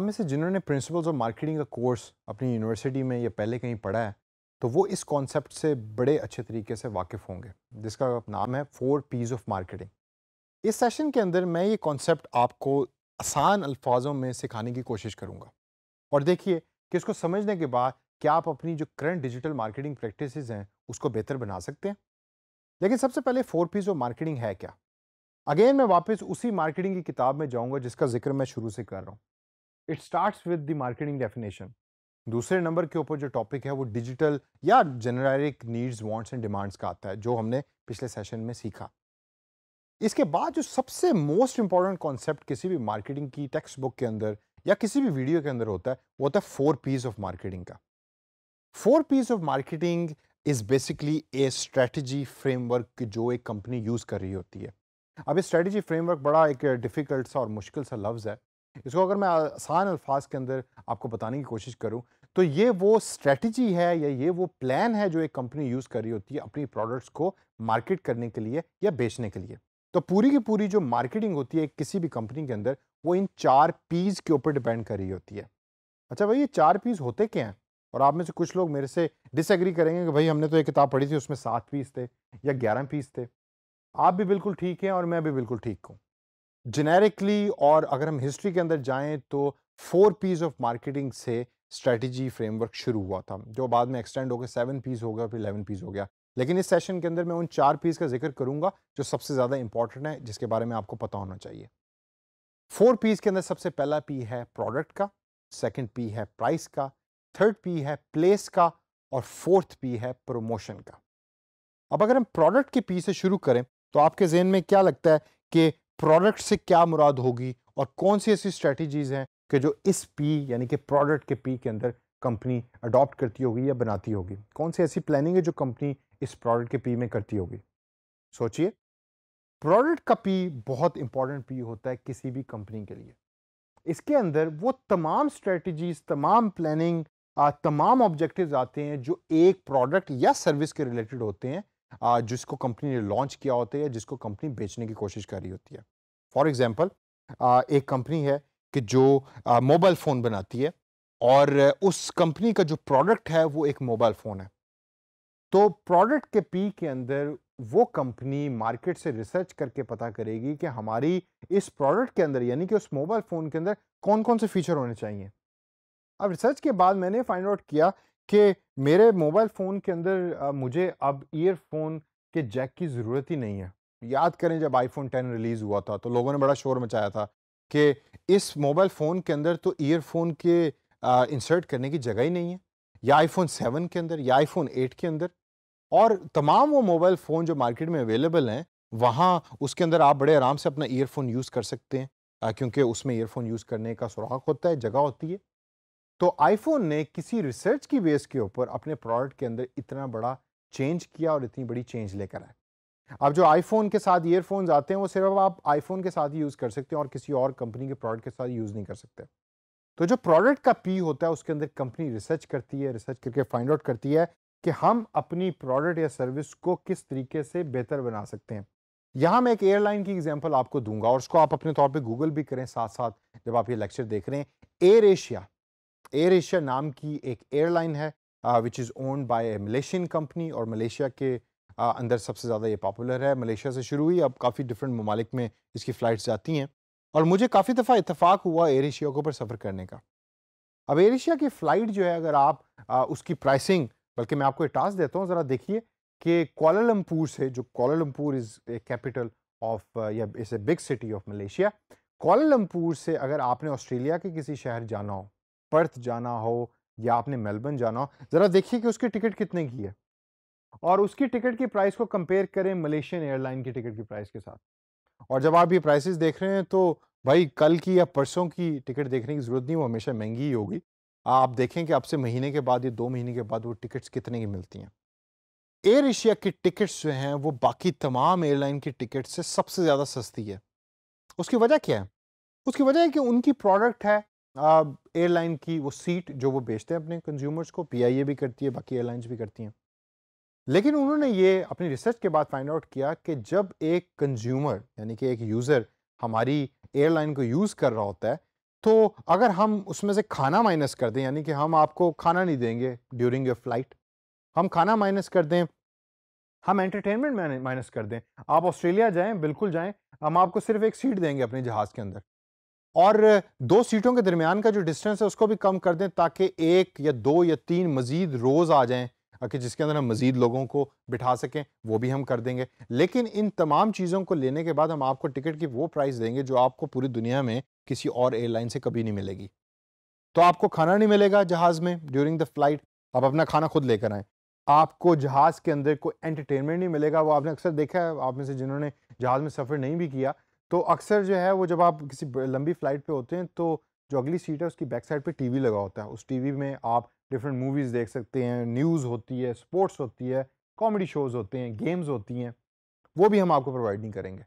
आप में से जिन्होंने प्रिंसिपल्स ऑफ मार्केटिंग का कोर्स अपनी यूनिवर्सिटी में या पहले कहीं पढ़ा है तो वो इस कॉन्सेप्ट से बड़े अच्छे तरीके से वाकिफ़ होंगे जिसका नाम है फोर पीज ऑफ मार्केटिंग इस सेशन के अंदर मैं ये कॉन्सेप्ट आपको आसान अल्फाजों में सिखाने की कोशिश करूँगा और देखिए कि इसको समझने के बाद क्या आप अपनी जो करंट डिजिटल मार्केटिंग प्रैक्टिस हैं उसको बेहतर बना सकते हैं लेकिन सबसे पहले फोर पीज ऑफ मार्केटिंग है क्या अगेन मैं वापस उसी मार्केटिंग की किताब में जाऊँगा जिसका जिक्र मैं शुरू से कर रहा हूँ it starts with the marketing definition दूसरे नंबर के ऊपर जो टॉपिक है वो डिजिटल या generic needs wants and demands का आता है जो हमने पिछले सेशन में सीखा इसके बाद जो सबसे मोस्ट इंपॉर्टेंट कॉन्सेप्ट किसी भी मार्केटिंग की टेक्स्ट बुक के अंदर या किसी भी वीडियो के अंदर होता है वो होता है फोर पीस ऑफ मार्केटिंग का four Ps of marketing is basically a strategy framework जो एक कंपनी यूज कर रही होती है अब ये स्ट्रेटजी फ्रेमवर्क बड़ा एक डिफिकल्ट सा और मुश्किल सा लफ्ज़ है इसको अगर मैं आसान अल्फाज के अंदर आपको बताने की कोशिश करूँ तो ये वो स्ट्रेटजी है या ये वो प्लान है जो एक कंपनी यूज़ कर रही होती है अपनी प्रोडक्ट्स को मार्केट करने के लिए या बेचने के लिए तो पूरी की पूरी जो मार्केटिंग होती है किसी भी कंपनी के अंदर वो इन चार पीज़ के ऊपर डिपेंड कर रही होती है अच्छा भाई ये चार पीज़ होते क्या हैं और आप में से कुछ लोग मेरे से डिसएग्री करेंगे कि भाई हमने तो एक किताब पढ़ी थी उसमें सात पीस थे या ग्यारह पीस थे आप भी बिल्कुल ठीक हैं और मैं भी बिल्कुल ठीक हूँ जेनेरिकली और अगर हम हिस्ट्री के अंदर जाएं तो फोर पीस ऑफ मार्केटिंग से स्ट्रेटजी फ्रेमवर्क शुरू हुआ था जो बाद में एक्सटेंड होकर सेवन पीस हो गया फिर इलेवन पीस हो गया लेकिन इस सेशन के अंदर मैं उन चार पीस का जिक्र करूंगा जो सबसे ज़्यादा इंपॉर्टेंट है जिसके बारे में आपको पता होना चाहिए फोर पीस के अंदर सबसे पहला पी है प्रोडक्ट का सेकेंड पी है प्राइस का थर्ड पी है प्लेस का और फोर्थ पी है प्रोमोशन का अब अगर हम प्रोडक्ट के पी से शुरू करें तो आपके जहन में क्या लगता है कि प्रोडक्ट से क्या मुराद होगी और कौन सी ऐसी स्ट्रेटजीज़ हैं कि जो इस पी यानी कि प्रोडक्ट के पी के अंदर कंपनी अडॉप्ट करती होगी या बनाती होगी कौन सी ऐसी प्लानिंग है जो कंपनी इस प्रोडक्ट के पी में करती होगी सोचिए प्रोडक्ट का पी बहुत इंपॉर्टेंट पी होता है किसी भी कंपनी के लिए इसके अंदर वो तमाम स्ट्रेटजीज तमाम प्लानिंग तमाम ऑब्जेक्टिव्स आते हैं जो एक प्रोडक्ट या सर्विस के रिलेटेड होते हैं जिसको कंपनी ने लॉन्च किया होता है जिसको कंपनी बेचने की कोशिश कर रही होती है फॉर एग्ज़ाम्पल एक कंपनी है कि जो मोबाइल फ़ोन बनाती है और उस कंपनी का जो प्रोडक्ट है वो एक मोबाइल फ़ोन है तो प्रोडक्ट के पी के अंदर वो कंपनी मार्केट से रिसर्च करके पता करेगी कि हमारी इस प्रोडक्ट के अंदर यानी कि उस मोबाइल फ़ोन के अंदर कौन कौन से फीचर होने चाहिए अब रिसर्च के बाद मैंने फाइंड आउट किया कि मेरे मोबाइल फ़ोन के अंदर मुझे अब ईयरफोन के जैक की ज़रूरत ही नहीं है याद करें जब आईफोन टेन रिलीज़ हुआ था तो लोगों ने बड़ा शोर मचाया था कि इस मोबाइल फ़ोन के अंदर तो ईयरफोन के इंसर्ट करने की जगह ही नहीं है या आईफोन सेवन के अंदर या आईफोन एट के अंदर और तमाम वो मोबाइल फ़ोन जो मार्केट में अवेलेबल हैं वहाँ उसके अंदर आप बड़े आराम से अपना ईयरफोन यूज़ कर सकते हैं क्योंकि उसमें ईयरफोन यूज़ करने का सुराख होता है जगह होती है तो आईफोन ने किसी रिसर्च की बेस के ऊपर अपने प्रोडक्ट के अंदर इतना बड़ा चेंज किया और इतनी बड़ी चेंज लेकर आए अब जो आईफोन के साथ ईयरफोन आते हैं वो सिर्फ आप आईफोन के साथ ही यूज़ कर सकते हैं और किसी और कंपनी के प्रोडक्ट के साथ यूज़ नहीं कर सकते तो जो प्रोडक्ट का पी होता है उसके अंदर कंपनी रिसर्च करती है रिसर्च करके फाइंड आउट करती है कि हम अपनी प्रोडक्ट या सर्विस को किस तरीके से बेहतर बना सकते हैं यहां मैं एक एयरलाइन की एग्जाम्पल आपको दूंगा और उसको आप अपने तौर पर गूगल भी करें साथ साथ जब आप ये लेक्चर देख रहे हैं एयर एशिया एयर एशिया नाम की एक एयरलाइन है which is owned by a Malaysian company और मलेशिया के आ, uh, अंदर सबसे ज़्यादा ये पॉपुलर है मलेशिया से शुरू हुई अब काफ़ी डिफरेंट ममालिक में इसकी फ़्लाइट्स जाती हैं और मुझे काफ़ी दफ़ा इतफाक़ हुआ एयर एशिया के ऊपर सफ़र करने का अब एयर एशिया की फ़्लाइट जो है अगर आप आ, uh, उसकी प्राइसिंग बल्कि मैं आपको एक टास्क देता हूँ ज़रा देखिए कि कोलालमपुर से जो Kuala Lumpur is a capital of या is a big city of Malaysia Kuala Lumpur से अगर आपने ऑस्ट्रेलिया के किसी शहर जाना हो पर्थ जाना हो या आपने मेलबर्न जाना हो ज़रा देखिए कि उसकी टिकट कितने की है और उसकी टिकट की प्राइस को कंपेयर करें मलेशियन एयरलाइन की टिकट की प्राइस के साथ और जब आप ये प्राइसेस देख रहे हैं तो भाई कल की या परसों की टिकट देखने की ज़रूरत नहीं वो हमेशा महंगी ही होगी आप देखें कि आपसे महीने के बाद या दो महीने के बाद वो टिकट्स कितने की मिलती हैं एयर एशिया की टिकट्स जो हैं वो बाकी तमाम एयरलाइन की टिकट से सबसे ज़्यादा सस्ती है उसकी वजह क्या है उसकी वजह है कि उनकी प्रोडक्ट है एयरलाइन की वो सीट जो वो बेचते हैं अपने कंज्यूमर्स को पी e भी करती है बाकी एयरलाइंस भी करती हैं लेकिन उन्होंने ये अपनी रिसर्च के बाद फाइंड आउट किया कि जब एक कंज्यूमर यानी कि एक यूज़र हमारी एयरलाइन को यूज़ कर रहा होता है तो अगर हम उसमें से खाना माइनस कर दें यानी कि हम आपको खाना नहीं देंगे ड्यूरिंग योर फ्लाइट हम खाना माइनस कर दें हम एंटरटेनमेंट माइनस कर दें आप ऑस्ट्रेलिया जाएं बिल्कुल जाएं हम आपको सिर्फ एक सीट देंगे अपने जहाज़ के अंदर और दो सीटों के दरमियान का जो डिस्टेंस है उसको भी कम कर दें ताकि एक या दो या तीन मज़ीद रोज़ आ जाएँ कि जिसके अंदर हम मज़ीद लोगों को बिठा सकें वो भी हम कर देंगे लेकिन इन तमाम चीज़ों को लेने के बाद हम आपको टिकट की वो प्राइस देंगे जो आपको पूरी दुनिया में किसी और एयरलाइन से कभी नहीं मिलेगी तो आपको खाना नहीं मिलेगा जहाज़ में ड्यूरिंग द फ्लाइट आप अपना खाना खुद लेकर आएँ आपको जहाज़ के अंदर कोई एंटरटेनमेंट नहीं मिलेगा वो आपने अक्सर देखा है आप में से जिन्होंने जहाज़ में सफ़र नहीं भी किया तो अक्सर जो है वो जब आप किसी लंबी फ्लाइट पे होते हैं तो जो अगली सीट है उसकी बैक साइड पे टीवी लगा होता है उस टीवी में आप डिफरेंट मूवीज़ देख सकते हैं न्यूज़ होती है स्पोर्ट्स होती है कॉमेडी शोज़ होते हैं गेम्स होती हैं वो भी हम आपको प्रोवाइड नहीं करेंगे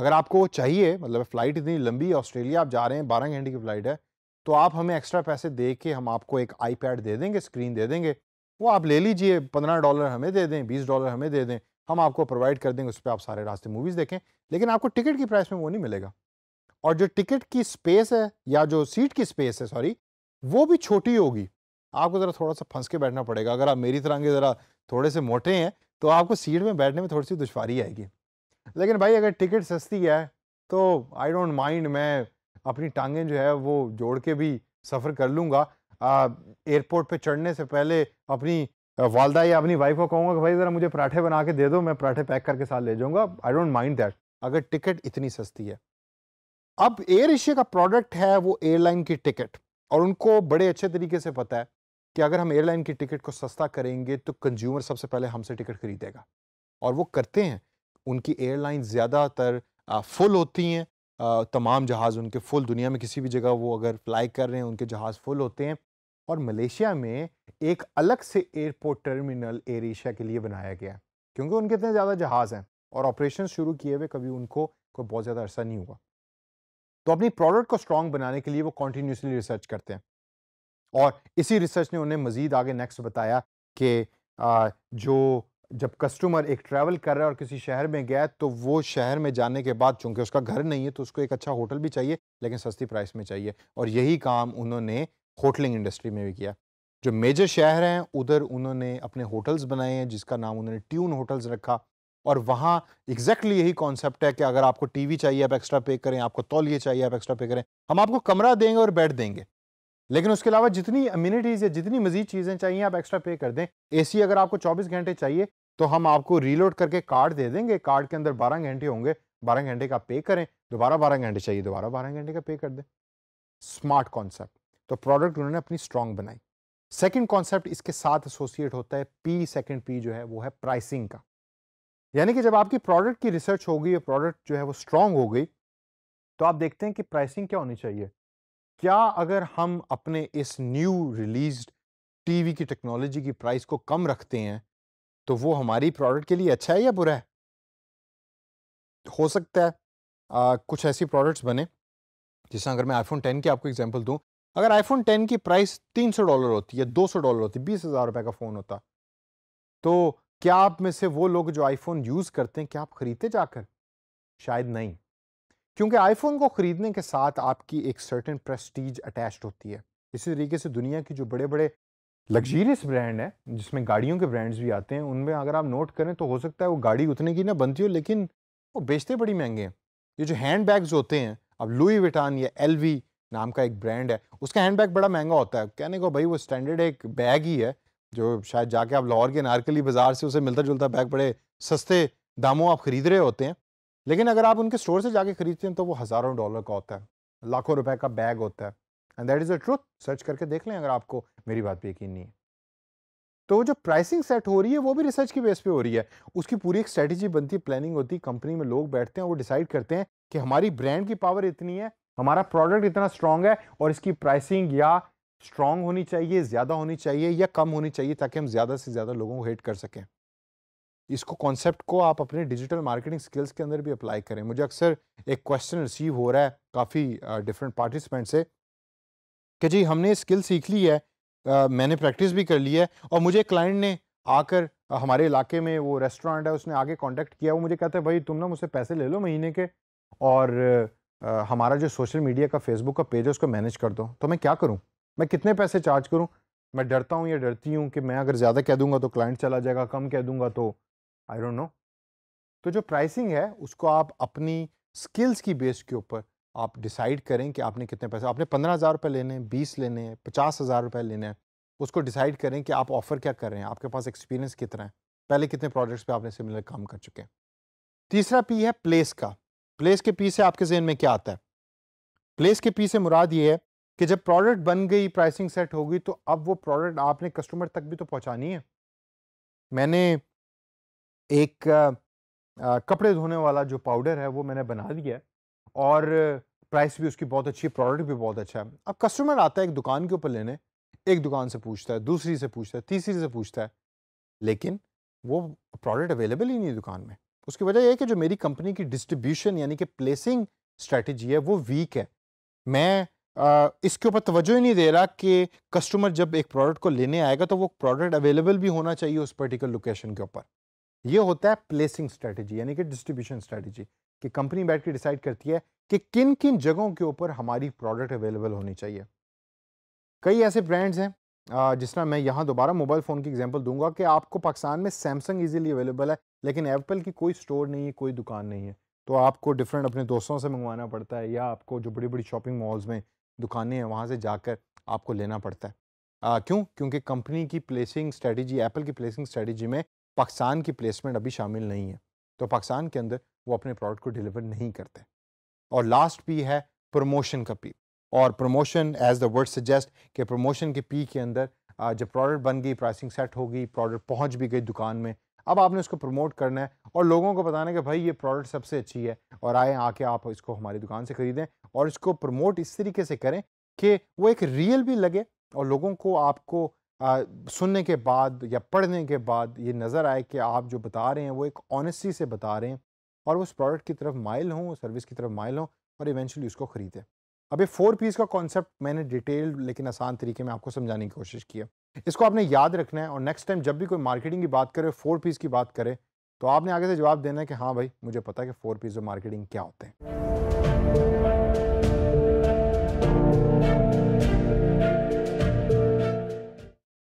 अगर आपको वो चाहिए मतलब फ़्लाइट इतनी लंबी ऑस्ट्रेलिया आप जा रहे हैं बारह घंटे की फ़्लाइट है तो आप हमें एक्स्ट्रा पैसे दे के हम आपको एक आईपैड दे देंगे स्क्रीन दे देंगे वो आप ले लीजिए पंद्रह डॉलर हमें दे दें बीस डॉलर हमें दे दें हम आपको प्रोवाइड कर देंगे उस पर आप सारे रास्ते मूवीज़ देखें लेकिन आपको टिकट की प्राइस में वो नहीं मिलेगा और जो टिकट की स्पेस है या जो सीट की स्पेस है सॉरी वो भी छोटी होगी आपको ज़रा थोड़ा सा फंस के बैठना पड़ेगा अगर आप मेरी तरह के ज़रा थोड़े से मोटे हैं तो आपको सीट में बैठने में थोड़ी सी दुशारी आएगी लेकिन भाई अगर टिकट सस्ती है तो आई डोंट माइंड मैं अपनी टांगें जो है वो जोड़ के भी सफ़र कर लूँगा एयरपोर्ट पे चढ़ने से पहले अपनी Uh, वालदा या अपनी वाइफ को कहूँगा कि भाई ज़रा मुझे पराठे बना के दे दो मैं पराठे पैक करके साथ ले जाऊँगा आई डोंट माइंड दैट अगर टिकट इतनी सस्ती है अब एयर एशिया का प्रोडक्ट है वो एयरलाइन की टिकट और उनको बड़े अच्छे तरीके से पता है कि अगर हम एयरलाइन की टिकट को सस्ता करेंगे तो कंज्यूमर सबसे पहले हमसे टिकट खरीदेगा और वो करते हैं उनकी एयरलाइन ज़्यादातर फुल होती हैं uh, तमाम जहाज़ उनके फुल दुनिया में किसी भी जगह वो अगर फ्लाई कर रहे हैं उनके जहाज़ फुल होते हैं और मलेशिया में एक अलग से एयरपोर्ट टर्मिनल एयर एशिया के लिए बनाया गया क्योंकि उनके इतने ज़्यादा जहाज़ हैं और ऑपरेशन शुरू किए हुए कभी उनको कोई बहुत ज़्यादा अर्सा नहीं हुआ तो अपनी प्रोडक्ट को स्ट्रॉन्ग बनाने के लिए वो कॉन्टीन्यूसली रिसर्च करते हैं और इसी रिसर्च ने उन्हें मज़ीद आगे नेक्स्ट बताया कि जो जब कस्टमर एक ट्रैवल कर रहा है और किसी शहर में गया तो वो शहर में जाने के बाद चूंकि उसका घर नहीं है तो उसको एक अच्छा होटल भी चाहिए लेकिन सस्ती प्राइस में चाहिए और यही काम उन्होंने होटलिंग इंडस्ट्री में भी किया जो मेजर शहर हैं उधर उन्होंने अपने होटल्स बनाए हैं जिसका नाम उन्होंने ट्यून होटल्स रखा और वहाँ एग्जैक्टली यही कॉन्सेप्ट है कि अगर आपको टीवी चाहिए आप एक्स्ट्रा पे करें आपको तौलिए चाहिए आप एक्स्ट्रा पे करें हम आपको कमरा देंगे और बेड देंगे लेकिन उसके अलावा जितनी अम्यूनिटीज़ या जितनी मजीद चीज़ें चाहिए आप एक्स्ट्रा पे कर दें ए अगर आपको चौबीस घंटे चाहिए तो हम आपको रीलोड करके कार्ड दे देंगे कार्ड के अंदर बारह घंटे होंगे बारह घंटे का पे करें दोबारा बारह घंटे चाहिए दोबारा बारह घंटे का पे कर दें स्मार्ट कॉन्सेप्ट तो प्रोडक्ट उन्होंने अपनी स्ट्रांग बनाई सेकंड कॉन्सेप्ट इसके साथ एसोसिएट होता है पी सेकंड पी जो है वो है प्राइसिंग का यानी कि जब आपकी प्रोडक्ट की रिसर्च हो गई और प्रोडक्ट जो है वो स्ट्रांग हो गई तो आप देखते हैं कि प्राइसिंग क्या होनी चाहिए क्या अगर हम अपने इस न्यू रिलीज टीवी की टेक्नोलॉजी की प्राइस को कम रखते हैं तो वो हमारी प्रोडक्ट के लिए अच्छा है या बुरा है हो सकता है आ, कुछ ऐसी प्रोडक्ट्स बने जिसमें अगर मैं आईफोन टेन की आपको एग्जांपल दूं अगर आईफोन टेन की प्राइस तीन सौ डॉलर होती है दो सौ डॉलर होती बीस हज़ार रुपये का फ़ोन होता तो क्या आप में से वो लोग जो आईफोन यूज़ करते हैं क्या आप ख़रीदते जाकर शायद नहीं क्योंकि आईफोन को ख़रीदने के साथ आपकी एक सर्टन प्रेस्टीज अटैच होती है इसी तरीके से दुनिया की जो बड़े बड़े लग्जीरियस ब्रांड है जिसमें गाड़ियों के ब्रांड्स भी आते हैं उनमें अगर आप नोट करें तो हो सकता है वो गाड़ी उतने की ना बनती हो लेकिन वो बेचते बड़ी महंगे हैं ये जो हैंड बैग्स होते हैं अब लुई विटान या एल नाम का एक ब्रांड है उसका हैंड बैग बड़ा महंगा होता है कहने को भाई वो स्टैंडर्ड एक बैग ही है जो शायद जाके आप लाहौर के नारकली बाज़ार से उसे मिलता जुलता बैग बड़े सस्ते दामों आप ख़रीद रहे होते हैं लेकिन अगर आप उनके स्टोर से जाके ख़रीदते हैं तो वो हज़ारों डॉलर का होता है लाखों रुपए का बैग होता है and that is the truth search करके देख लें अगर आपको मेरी बात पर यकीन नहीं है तो जो प्राइसिंग सेट हो रही है वो भी रिसर्च की बेस पे हो रही है उसकी पूरी एक स्ट्रेटजी बनती है प्लानिंग होती है कंपनी में लोग बैठते हैं वो डिसाइड करते हैं कि हमारी ब्रांड की पावर इतनी है हमारा प्रोडक्ट इतना स्ट्रांग है और इसकी प्राइसिंग या स्ट्रांग होनी चाहिए ज़्यादा होनी चाहिए या कम होनी चाहिए ताकि हम ज़्यादा से ज़्यादा लोगों को हेट कर सकें इसको कॉन्सेप्ट को आप अपने डिजिटल मार्केटिंग स्किल्स के अंदर भी अप्लाई करें मुझे अक्सर एक क्वेश्चन रिसीव हो रहा है काफ़ी डिफरेंट पार्टिसिपेंट से कि जी हमने स्किल सीख ली है आ, मैंने प्रैक्टिस भी कर ली है और मुझे क्लाइंट ने आकर हमारे इलाके में वो रेस्टोरेंट है उसने आगे कॉन्टेक्ट किया वो मुझे कहता है भाई तुम ना मुझसे पैसे ले लो महीने के और हमारा जो सोशल मीडिया का फेसबुक का पेज है उसको मैनेज कर दो तो मैं क्या करूँ मैं कितने पैसे चार्ज करूँ मैं डरता हूँ या डरती हूँ कि मैं अगर ज़्यादा कह दूंगा तो क्लाइंट चला जाएगा कम कह दूंगा तो आई डोंट नो तो जो प्राइसिंग है उसको आप अपनी स्किल्स की बेस के ऊपर आप डिसाइड करें कि आपने कितने पैसे आपने पंद्रह हज़ार रुपये लेने हैं बीस लेने हैं पचास हज़ार रुपये लेने हैं उसको डिसाइड करें कि आप ऑफ़र क्या कर रहे हैं आपके पास एक्सपीरियंस कितना है पहले कितने प्रोजेक्ट्स पे आपने सिमिलर काम कर चुके हैं तीसरा पी है प्लेस का प्लेस के पी से आपके जहन में क्या आता है प्लेस के पी से मुराद ये है कि जब प्रोडक्ट बन गई प्राइसिंग सेट होगी तो अब वो प्रोडक्ट आपने कस्टमर तक भी तो पहुंचानी है मैंने एक आ, कपड़े धोने वाला जो पाउडर है वो मैंने बना दिया है और प्राइस भी उसकी बहुत अच्छी है प्रोडक्ट भी बहुत अच्छा है अब कस्टमर आता है एक दुकान के ऊपर लेने एक दुकान से पूछता है दूसरी से पूछता है तीसरी से पूछता है लेकिन वो प्रोडक्ट अवेलेबल ही नहीं दुकान में उसकी वजह यह है कि जो मेरी कंपनी की डिस्ट्रीब्यूशन यानी कि प्लेसिंग स्ट्रेटजी है वो वीक है मैं आ, इसके ऊपर तवज्जो ही नहीं दे रहा कि कस्टमर जब एक प्रोडक्ट को लेने आएगा तो वो प्रोडक्ट अवेलेबल भी होना चाहिए उस पर्टिकुलर लोकेशन के ऊपर ये होता है प्लेसिंग स्ट्रेटजी यानी कि डिस्ट्रीब्यूशन स्ट्रेटजी कि कंपनी बैठ के डिसाइड करती है कि किन किन जगहों के ऊपर हमारी प्रोडक्ट अवेलेबल होनी चाहिए कई ऐसे ब्रांड्स हैं जिस तरह मैं यहाँ दोबारा मोबाइल फ़ोन की एग्जांपल दूंगा कि आपको पाकिस्तान में सैमसंग इजीली अवेलेबल है लेकिन एप्पल की कोई स्टोर नहीं है कोई दुकान नहीं है तो आपको डिफरेंट अपने दोस्तों से मंगवाना पड़ता है या आपको जो बड़ी बड़ी शॉपिंग मॉल्स में दुकानें हैं वहाँ से जाकर आपको लेना पड़ता है आ, क्यों क्योंकि कंपनी की प्लेसिंग स्ट्रेटी एप्पल की प्लेसिंग स्ट्रेटी में पाकिस्तान की प्लेसमेंट अभी शामिल नहीं है तो पाकिस्तान के अंदर वो अपने प्रोडक्ट को डिलीवर नहीं करते और लास्ट भी है प्रमोशन का पी और promotion as the word suggest कि प्रमोशन के पी के अंदर जब प्रोडक्ट बन गई प्राइसिंग सेट हो गई प्रोडक्ट पहुंच भी गई दुकान में अब आपने उसको प्रमोट करना है और लोगों को बताना है कि भाई ये प्रोडक्ट सबसे अच्छी है और आए आके आप इसको हमारी दुकान से ख़रीदें और इसको प्रमोट इस तरीके से करें कि वो एक रियल भी लगे और लोगों को आपको आ, सुनने के बाद या पढ़ने के बाद ये नज़र आए कि आप जो बता रहे हैं वो एक ऑनेस्टी से बता रहे हैं और उस प्रोडक्ट की तरफ माइल हों सर्विस की तरफ माइल हों और इवेंचुअली उसको ख़रीदें अब ये फोर पीस का कॉन्सेप्ट मैंने डिटेल्ड लेकिन आसान तरीके में आपको समझाने की कोशिश की है इसको आपने याद रखना है और नेक्स्ट टाइम जब भी कोई मार्केटिंग की बात करे फोर पीस की बात करे तो आपने आगे से जवाब देना है कि हाँ भाई मुझे पता है कि फोर पीस ऑफ मार्केटिंग क्या होते हैं